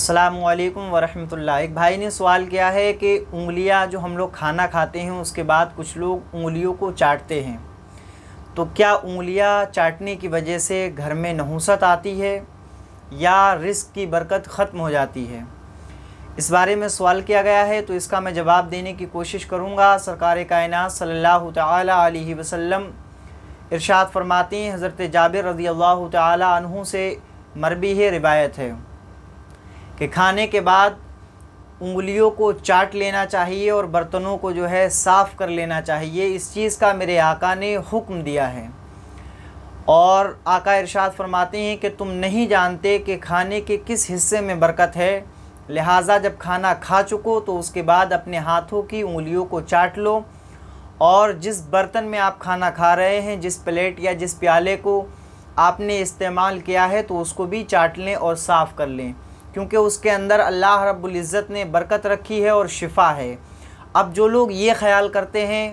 असलकम वरहमतुल्लाह एक भाई ने सवाल किया है कि उंगलियां जो हम लोग खाना खाते हैं उसके बाद कुछ लोग उंगलियों को चाटते हैं तो क्या उंगलियां चाटने की वजह से घर में नहूसत आती है या रिस्क की बरकत ख़त्म हो जाती है इस बारे में सवाल किया गया है तो इसका मैं जवाब देने की कोशिश करूँगा सरकार कायन सल्लल्लाहु अलैहि वसल्लम इरशाद फरमाती हैं हज़रत जाबिर रज़ी अल्लाह तहों से मरबी है रिवायत है कि खाने के बाद उंगलियों को चाट लेना चाहिए और बर्तनों को जो है साफ़ कर लेना चाहिए इस चीज़ का मेरे आका ने हुक्म दिया है और आका इरशाद फरमाते हैं कि तुम नहीं जानते कि खाने के किस हिस्से में बरकत है लिहाजा जब खाना खा चुको तो उसके बाद अपने हाथों की उंगलियों को चाट लो और जिस बर्तन में आप खाना खा रहे हैं जिस प्लेट या जिस प्याले को आपने इस्तेमाल किया है तो उसको भी चाट लें और साफ़ कर लें क्योंकि उसके अंदर अल्लाह इज़्ज़त ने बरकत रखी है और शिफा है अब जो लोग ये ख्याल करते हैं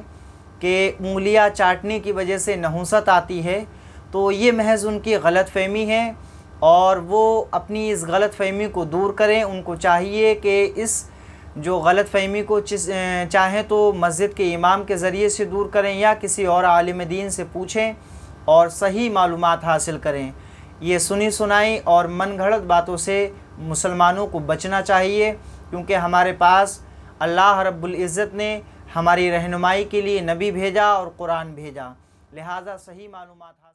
कि उंगलियाँ चाटने की वजह से नहुसत आती है तो ये महज उनकी गलत फहमी है और वो अपनी इस गलत फहमी को दूर करें उनको चाहिए कि इस जो गलत फहमी को चाहें तो मस्जिद के इमाम के ज़रिए से दूर करें या किसी और आलिम दीन से पूछें और सही मालूम हासिल करें ये सुनी सुनाई और मन घड़त बातों से मुसलमानों को बचना चाहिए क्योंकि हमारे पास अल्लाह रब्बुल इज़्ज़त ने हमारी रहनुमाई के लिए नबी भेजा और कुरान भेजा लिहाजा सही मालूम